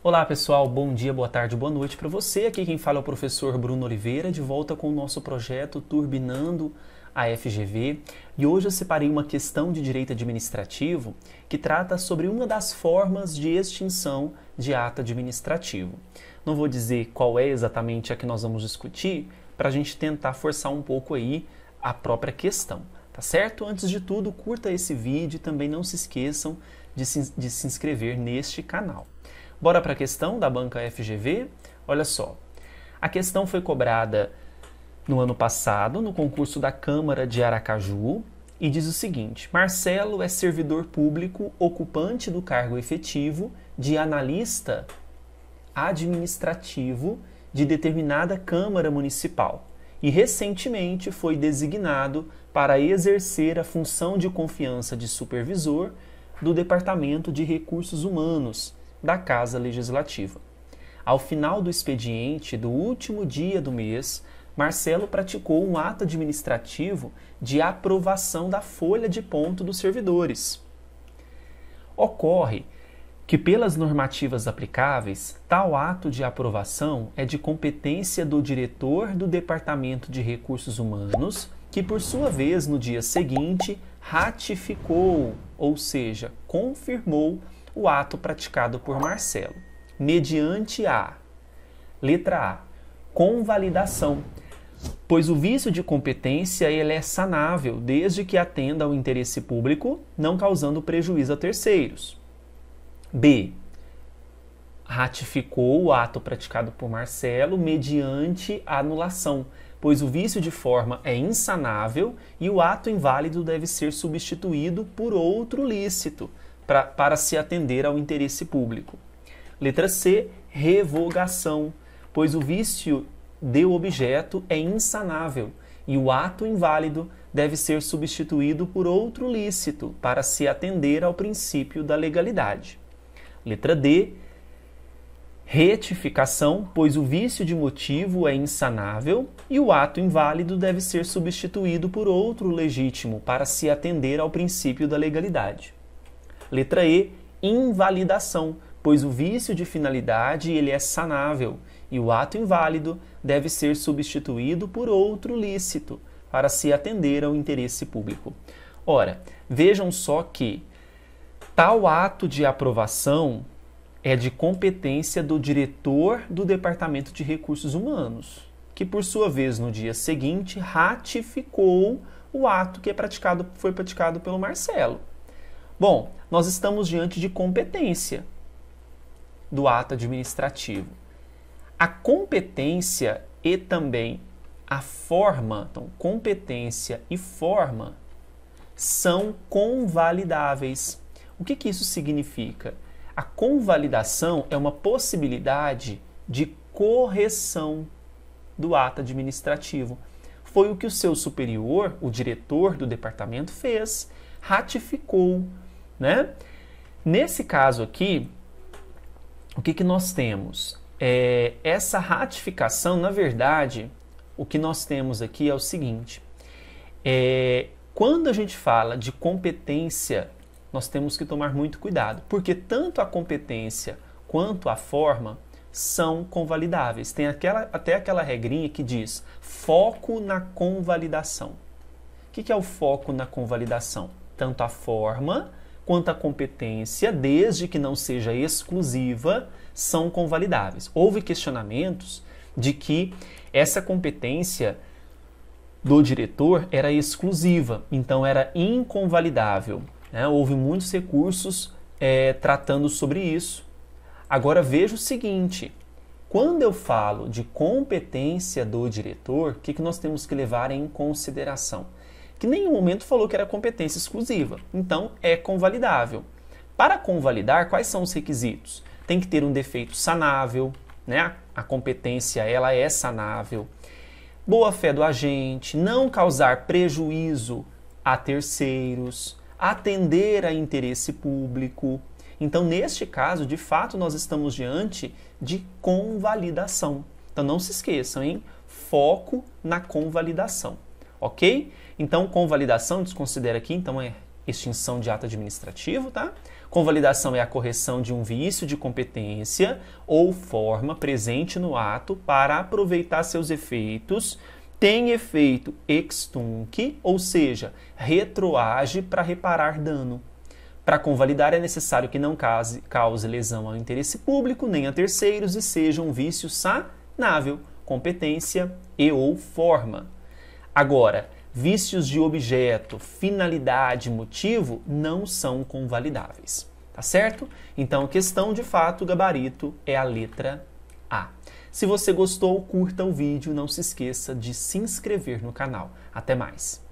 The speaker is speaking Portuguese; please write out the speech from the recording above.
Olá pessoal, bom dia, boa tarde, boa noite para você. Aqui quem fala é o professor Bruno Oliveira, de volta com o nosso projeto Turbinando a FGV. E hoje eu separei uma questão de direito administrativo que trata sobre uma das formas de extinção de ato administrativo. Não vou dizer qual é exatamente a que nós vamos discutir, para a gente tentar forçar um pouco aí a própria questão, tá certo? Antes de tudo, curta esse vídeo e também não se esqueçam de se, de se inscrever neste canal. Bora para a questão da banca FGV? Olha só. A questão foi cobrada no ano passado, no concurso da Câmara de Aracaju, e diz o seguinte: Marcelo é servidor público ocupante do cargo efetivo de analista administrativo de determinada Câmara Municipal e recentemente foi designado para exercer a função de confiança de supervisor do Departamento de Recursos Humanos da Casa Legislativa. Ao final do expediente do último dia do mês, Marcelo praticou um ato administrativo de aprovação da folha de ponto dos servidores. Ocorre que, pelas normativas aplicáveis, tal ato de aprovação é de competência do diretor do Departamento de Recursos Humanos, que, por sua vez, no dia seguinte, ratificou, ou seja, confirmou o ato praticado por Marcelo, mediante a letra A, convalidação, pois o vício de competência ele é sanável desde que atenda ao interesse público, não causando prejuízo a terceiros. B. Ratificou o ato praticado por Marcelo mediante anulação, pois o vício de forma é insanável e o ato inválido deve ser substituído por outro lícito, pra, para se atender ao interesse público. Letra C, revogação, pois o vício de objeto é insanável e o ato inválido deve ser substituído por outro lícito para se atender ao princípio da legalidade. Letra D, retificação, pois o vício de motivo é insanável e o ato inválido deve ser substituído por outro legítimo para se atender ao princípio da legalidade. Letra E, invalidação, pois o vício de finalidade ele é sanável e o ato inválido deve ser substituído por outro lícito para se atender ao interesse público. Ora, vejam só que tal ato de aprovação é de competência do diretor do Departamento de Recursos Humanos, que por sua vez no dia seguinte ratificou o ato que é praticado, foi praticado pelo Marcelo. Bom, nós estamos diante de competência do ato administrativo. A competência e também a forma, então competência e forma são convalidáveis. O que, que isso significa? A convalidação é uma possibilidade de correção do ato administrativo. Foi o que o seu superior, o diretor do departamento, fez, ratificou né? Nesse caso aqui, o que, que nós temos? É, essa ratificação, na verdade, o que nós temos aqui é o seguinte: é, quando a gente fala de competência, nós temos que tomar muito cuidado, porque tanto a competência quanto a forma são convalidáveis. Tem aquela, até aquela regrinha que diz foco na convalidação. O que, que é o foco na convalidação? Tanto a forma quanto à competência, desde que não seja exclusiva, são convalidáveis. Houve questionamentos de que essa competência do diretor era exclusiva, então era inconvalidável. Né? Houve muitos recursos é, tratando sobre isso. Agora veja o seguinte: quando eu falo de competência do diretor, o que, que nós temos que levar em consideração? que em nenhum momento falou que era competência exclusiva. Então, é convalidável. Para convalidar, quais são os requisitos? Tem que ter um defeito sanável, né? A competência ela é sanável. Boa fé do agente, não causar prejuízo a terceiros, atender a interesse público. Então, neste caso, de fato, nós estamos diante de convalidação. Então, não se esqueçam, hein? Foco na convalidação ok? Então, convalidação desconsidera aqui, então é extinção de ato administrativo, tá? Convalidação é a correção de um vício de competência ou forma presente no ato para aproveitar seus efeitos, tem efeito extunc, ou seja, retroage para reparar dano. Para convalidar é necessário que não cause, cause lesão ao interesse público nem a terceiros e seja um vício sanável, competência e ou forma. Agora, vícios de objeto, finalidade, motivo não são convalidáveis. Tá certo? Então, questão de fato, gabarito é a letra A. Se você gostou, curta o vídeo, não se esqueça de se inscrever no canal. Até mais!